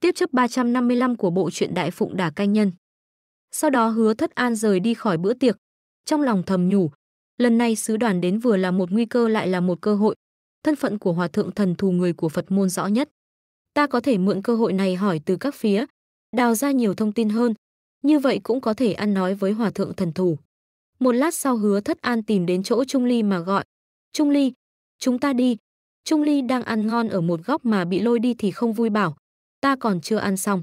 tiếp chấp 355 của bộ truyện Đại Phụng Đả Canh Nhân. Sau đó hứa thất an rời đi khỏi bữa tiệc, trong lòng thầm nhủ, lần này sứ đoàn đến vừa là một nguy cơ lại là một cơ hội, thân phận của hòa thượng thần thù người của Phật môn rõ nhất. Ta có thể mượn cơ hội này hỏi từ các phía, đào ra nhiều thông tin hơn, như vậy cũng có thể ăn nói với hòa thượng thần thù. Một lát sau hứa thất an tìm đến chỗ Trung Ly mà gọi, Trung Ly, chúng ta đi. Trung Ly đang ăn ngon ở một góc mà bị lôi đi thì không vui bảo, ta còn chưa ăn xong.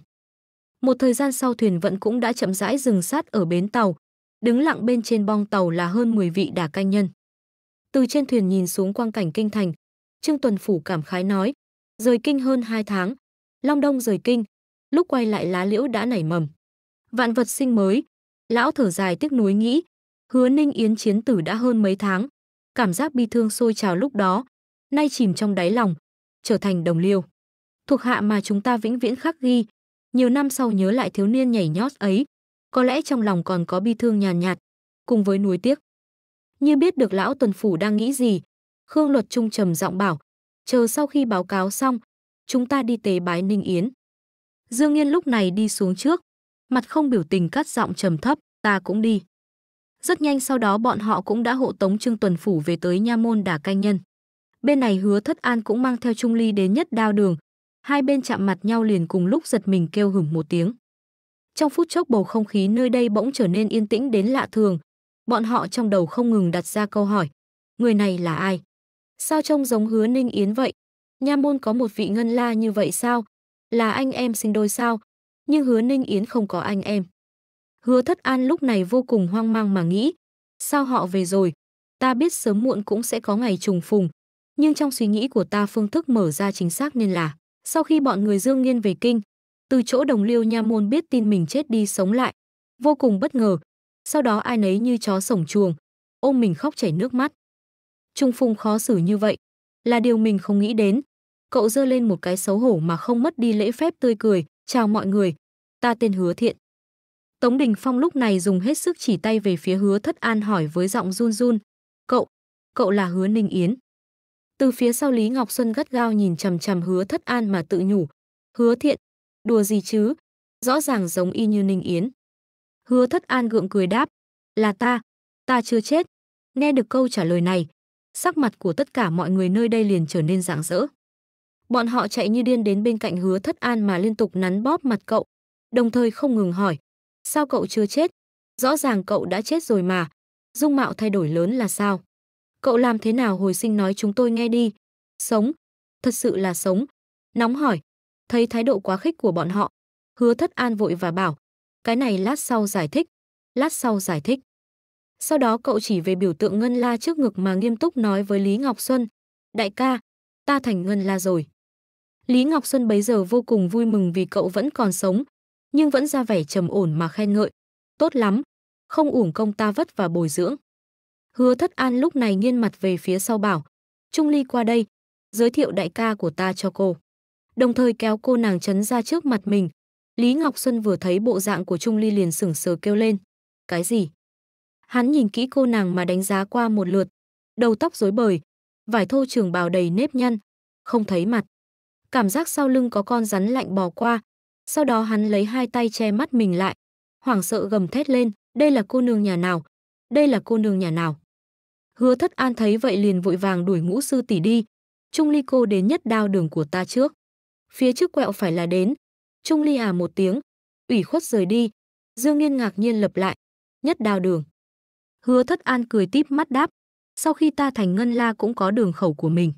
Một thời gian sau thuyền vận cũng đã chậm rãi dừng sát ở bến tàu, đứng lặng bên trên bong tàu là hơn 10 vị đả canh nhân. Từ trên thuyền nhìn xuống quang cảnh kinh thành, Trương Tuần Phủ cảm khái nói, rời kinh hơn 2 tháng, Long Đông rời kinh, lúc quay lại lá liễu đã nảy mầm. Vạn vật sinh mới, lão thở dài tiếc nuối nghĩ, hứa ninh yến chiến tử đã hơn mấy tháng, cảm giác bi thương sôi trào lúc đó, nay chìm trong đáy lòng, trở thành đồng liêu thuộc hạ mà chúng ta vĩnh viễn khắc ghi. Nhiều năm sau nhớ lại thiếu niên nhảy nhót ấy, có lẽ trong lòng còn có bi thương nhàn nhạt, nhạt, cùng với nuối tiếc. Như biết được lão tuần phủ đang nghĩ gì, Khương Luật Trung trầm giọng bảo, chờ sau khi báo cáo xong, chúng ta đi tế bái Ninh Yến. Dương Nghiên lúc này đi xuống trước, mặt không biểu tình cắt giọng trầm thấp, ta cũng đi. Rất nhanh sau đó bọn họ cũng đã hộ tống Trương Tuần Phủ về tới Nha Môn Đà Canh Nhân. Bên này hứa thất an cũng mang theo Trung Ly đến nhất đao đường, hai bên chạm mặt nhau liền cùng lúc giật mình kêu hửng một tiếng. Trong phút chốc bầu không khí nơi đây bỗng trở nên yên tĩnh đến lạ thường. Bọn họ trong đầu không ngừng đặt ra câu hỏi. Người này là ai? Sao trông giống hứa Ninh Yến vậy? Nha môn có một vị ngân la như vậy sao? Là anh em sinh đôi sao? Nhưng hứa Ninh Yến không có anh em. Hứa thất an lúc này vô cùng hoang mang mà nghĩ. Sao họ về rồi? Ta biết sớm muộn cũng sẽ có ngày trùng phùng. Nhưng trong suy nghĩ của ta phương thức mở ra chính xác nên là sau khi bọn người Dương Nghiên về kinh, từ chỗ đồng liêu nha môn biết tin mình chết đi sống lại, vô cùng bất ngờ. Sau đó ai nấy như chó sổng chuồng, ôm mình khóc chảy nước mắt. Trung phùng khó xử như vậy, là điều mình không nghĩ đến. Cậu dơ lên một cái xấu hổ mà không mất đi lễ phép tươi cười, chào mọi người, ta tên Hứa Thiện. Tống Đình Phong lúc này dùng hết sức chỉ tay về phía Hứa Thất An hỏi với giọng run run, cậu, cậu là Hứa Ninh Yến. Từ phía sau Lý Ngọc Xuân gắt gao nhìn chằm chằm hứa thất an mà tự nhủ. Hứa thiện, đùa gì chứ? Rõ ràng giống y như Ninh Yến. Hứa thất an gượng cười đáp. Là ta, ta chưa chết. Nghe được câu trả lời này, sắc mặt của tất cả mọi người nơi đây liền trở nên rạng rỡ. Bọn họ chạy như điên đến bên cạnh hứa thất an mà liên tục nắn bóp mặt cậu, đồng thời không ngừng hỏi. Sao cậu chưa chết? Rõ ràng cậu đã chết rồi mà. Dung mạo thay đổi lớn là sao? Cậu làm thế nào hồi sinh nói chúng tôi nghe đi. Sống. Thật sự là sống. Nóng hỏi. Thấy thái độ quá khích của bọn họ. Hứa thất an vội và bảo. Cái này lát sau giải thích. Lát sau giải thích. Sau đó cậu chỉ về biểu tượng ngân la trước ngực mà nghiêm túc nói với Lý Ngọc Xuân. Đại ca, ta thành ngân la rồi. Lý Ngọc Xuân bấy giờ vô cùng vui mừng vì cậu vẫn còn sống, nhưng vẫn ra vẻ trầm ổn mà khen ngợi. Tốt lắm, không uổng công ta vất và bồi dưỡng. Hứa thất an lúc này nghiêng mặt về phía sau bảo, Trung Ly qua đây, giới thiệu đại ca của ta cho cô. Đồng thời kéo cô nàng chấn ra trước mặt mình. Lý Ngọc Xuân vừa thấy bộ dạng của Trung Ly liền sửng sờ kêu lên. Cái gì? Hắn nhìn kỹ cô nàng mà đánh giá qua một lượt. Đầu tóc rối bời, vải thô trường bào đầy nếp nhăn, không thấy mặt. Cảm giác sau lưng có con rắn lạnh bò qua. Sau đó hắn lấy hai tay che mắt mình lại. Hoảng sợ gầm thét lên, đây là cô nương nhà nào? Đây là cô nương nhà nào? Hứa thất an thấy vậy liền vội vàng đuổi ngũ sư tỷ đi. Trung ly cô đến nhất đao đường của ta trước. Phía trước quẹo phải là đến. Trung ly à một tiếng. ủy khuất rời đi. Dương Nghiên ngạc nhiên lập lại. Nhất đao đường. Hứa thất an cười tiếp mắt đáp. Sau khi ta thành ngân la cũng có đường khẩu của mình.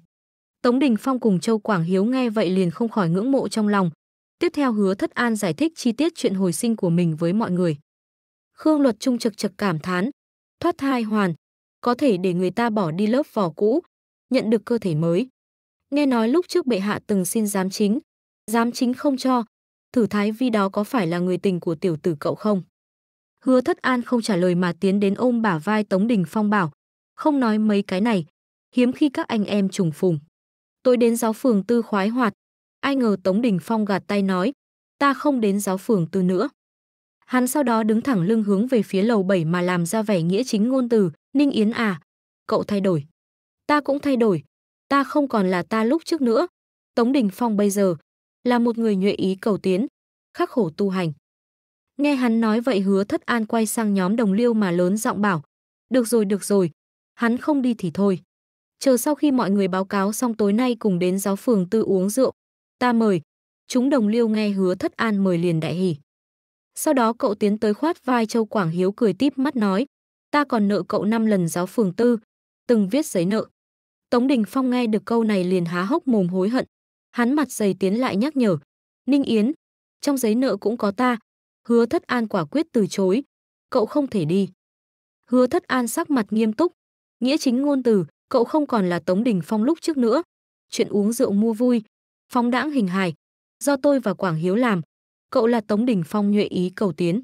Tống Đình Phong cùng Châu Quảng Hiếu nghe vậy liền không khỏi ngưỡng mộ trong lòng. Tiếp theo hứa thất an giải thích chi tiết chuyện hồi sinh của mình với mọi người. Khương Luật Trung trực trực cảm thán. Thoát thai hoàn, có thể để người ta bỏ đi lớp vỏ cũ, nhận được cơ thể mới. Nghe nói lúc trước bệ hạ từng xin giám chính, giám chính không cho, thử thái vi đó có phải là người tình của tiểu tử cậu không? Hứa thất an không trả lời mà tiến đến ôm bả vai Tống Đình Phong bảo, không nói mấy cái này, hiếm khi các anh em trùng phùng. Tôi đến giáo phường tư khoái hoạt, ai ngờ Tống Đình Phong gạt tay nói, ta không đến giáo phường tư nữa. Hắn sau đó đứng thẳng lưng hướng về phía lầu bảy mà làm ra vẻ nghĩa chính ngôn từ, Ninh Yến à, cậu thay đổi. Ta cũng thay đổi, ta không còn là ta lúc trước nữa. Tống Đình Phong bây giờ là một người nhuệ ý cầu tiến, khắc khổ tu hành. Nghe hắn nói vậy hứa thất an quay sang nhóm đồng liêu mà lớn giọng bảo. Được rồi, được rồi, hắn không đi thì thôi. Chờ sau khi mọi người báo cáo xong tối nay cùng đến giáo phường tư uống rượu, ta mời. Chúng đồng liêu nghe hứa thất an mời liền đại hỉ. Sau đó cậu tiến tới khoát vai Châu Quảng Hiếu cười tiếp mắt nói, ta còn nợ cậu năm lần giáo phường tư, từng viết giấy nợ. Tống Đình Phong nghe được câu này liền há hốc mồm hối hận. Hắn mặt dày tiến lại nhắc nhở, Ninh Yến, trong giấy nợ cũng có ta. Hứa Thất An quả quyết từ chối, cậu không thể đi. Hứa Thất An sắc mặt nghiêm túc, nghĩa chính ngôn từ, cậu không còn là Tống Đình Phong lúc trước nữa. Chuyện uống rượu mua vui, phóng đãng hình hài, do tôi và Quảng Hiếu làm, cậu là Tống Đình Phong nhuệ ý cầu tiến.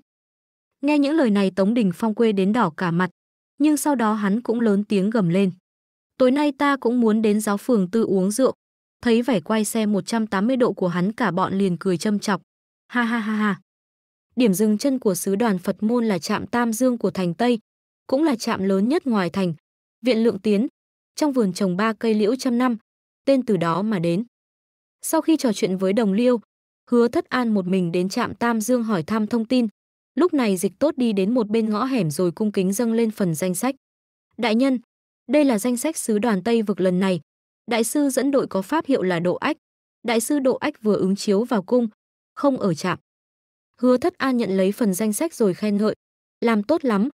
Nghe những lời này Tống Đình Phong quê đến đỏ cả mặt, nhưng sau đó hắn cũng lớn tiếng gầm lên. Tối nay ta cũng muốn đến giáo phường tư uống rượu. Thấy vẻ quay xe 180 độ của hắn cả bọn liền cười châm chọc. Ha ha ha ha. Điểm dừng chân của sứ đoàn Phật môn là trạm Tam Dương của thành Tây, cũng là trạm lớn nhất ngoài thành. Viện Lượng Tiến, trong vườn trồng ba cây liễu trăm năm, tên từ đó mà đến. Sau khi trò chuyện với đồng liêu, Hứa Thất An một mình đến trạm Tam Dương hỏi thăm thông tin. Lúc này dịch tốt đi đến một bên ngõ hẻm rồi cung kính dâng lên phần danh sách. Đại nhân, đây là danh sách sứ đoàn Tây vực lần này. Đại sư dẫn đội có pháp hiệu là Độ Ách. Đại sư Độ Ách vừa ứng chiếu vào cung, không ở trạm. Hứa Thất An nhận lấy phần danh sách rồi khen ngợi. Làm tốt lắm.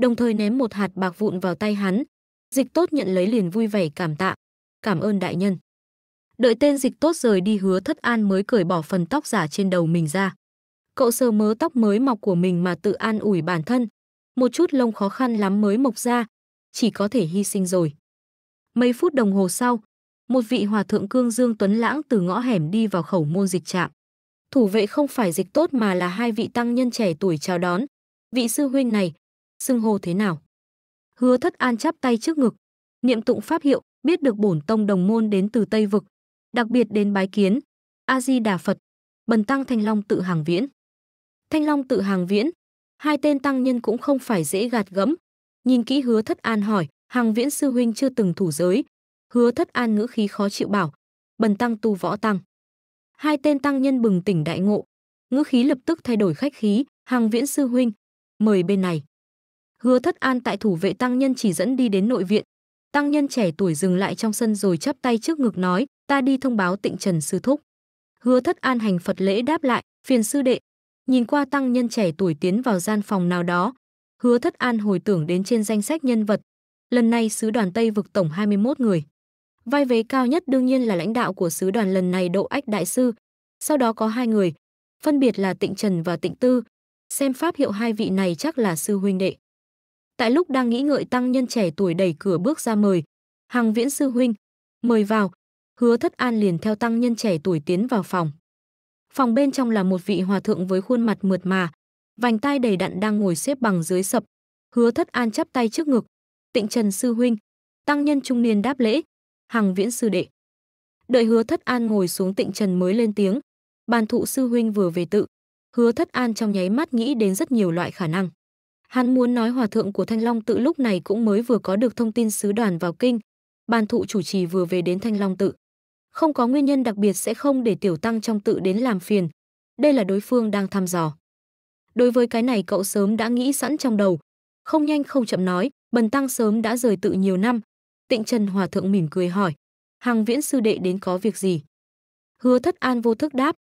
Đồng thời ném một hạt bạc vụn vào tay hắn. Dịch tốt nhận lấy liền vui vẻ cảm tạ. Cảm ơn đại nhân đợi tên dịch tốt rời đi hứa thất an mới cởi bỏ phần tóc giả trên đầu mình ra. Cậu sờ mớ tóc mới mọc của mình mà tự an ủi bản thân. Một chút lông khó khăn lắm mới mọc ra, chỉ có thể hy sinh rồi. Mấy phút đồng hồ sau, một vị hòa thượng cương dương tuấn lãng từ ngõ hẻm đi vào khẩu môn dịch trạm. Thủ vệ không phải dịch tốt mà là hai vị tăng nhân trẻ tuổi chào đón. Vị sư huynh này, xưng hô thế nào? Hứa thất an chắp tay trước ngực, niệm tụng pháp hiệu, biết được bổn tông đồng môn đến từ Tây Vực, đặc biệt đến bái kiến a di đà phật bần tăng thanh long tự hàng viễn thanh long tự hàng viễn hai tên tăng nhân cũng không phải dễ gạt gẫm nhìn kỹ hứa thất an hỏi hàng viễn sư huynh chưa từng thủ giới hứa thất an ngữ khí khó chịu bảo bần tăng tu võ tăng hai tên tăng nhân bừng tỉnh đại ngộ ngữ khí lập tức thay đổi khách khí hàng viễn sư huynh mời bên này hứa thất an tại thủ vệ tăng nhân chỉ dẫn đi đến nội viện tăng nhân trẻ tuổi dừng lại trong sân rồi chắp tay trước ngực nói ta đi thông báo tịnh Trần sư thúc. Hứa Thất An hành Phật lễ đáp lại, phiền sư đệ. Nhìn qua tăng nhân trẻ tuổi tiến vào gian phòng nào đó, Hứa Thất An hồi tưởng đến trên danh sách nhân vật, lần này sứ đoàn Tây vực tổng 21 người. Vai vế cao nhất đương nhiên là lãnh đạo của sứ đoàn lần này Độ Ách đại sư, sau đó có hai người, phân biệt là Tịnh Trần và Tịnh Tư, xem pháp hiệu hai vị này chắc là sư huynh đệ. Tại lúc đang nghĩ ngợi tăng nhân trẻ tuổi đẩy cửa bước ra mời, Hàng Viễn sư huynh, mời vào, hứa thất an liền theo tăng nhân trẻ tuổi tiến vào phòng. Phòng bên trong là một vị hòa thượng với khuôn mặt mượt mà, vành tai đầy đặn đang ngồi xếp bằng dưới sập. Hứa thất an chắp tay trước ngực, tịnh trần sư huynh, tăng nhân trung niên đáp lễ, hằng viễn sư đệ. Đợi hứa thất an ngồi xuống tịnh trần mới lên tiếng, bàn thụ sư huynh vừa về tự. Hứa thất an trong nháy mắt nghĩ đến rất nhiều loại khả năng. Hắn muốn nói hòa thượng của Thanh Long tự lúc này cũng mới vừa có được thông tin sứ đoàn vào kinh. Bàn thụ chủ trì vừa về đến Thanh Long tự không có nguyên nhân đặc biệt sẽ không để tiểu tăng trong tự đến làm phiền. Đây là đối phương đang thăm dò. Đối với cái này cậu sớm đã nghĩ sẵn trong đầu. Không nhanh không chậm nói, bần tăng sớm đã rời tự nhiều năm. Tịnh Trần Hòa Thượng mỉm cười hỏi, hàng viễn sư đệ đến có việc gì? Hứa thất an vô thức đáp,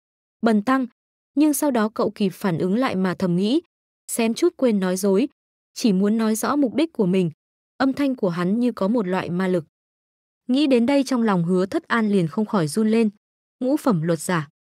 bần tăng, nhưng sau đó cậu kịp phản ứng lại mà thầm nghĩ, xem chút quên nói dối, chỉ muốn nói rõ mục đích của mình. Âm thanh của hắn như có một loại ma lực. Nghĩ đến đây trong lòng hứa thất an liền không khỏi run lên. Ngũ phẩm luật giả,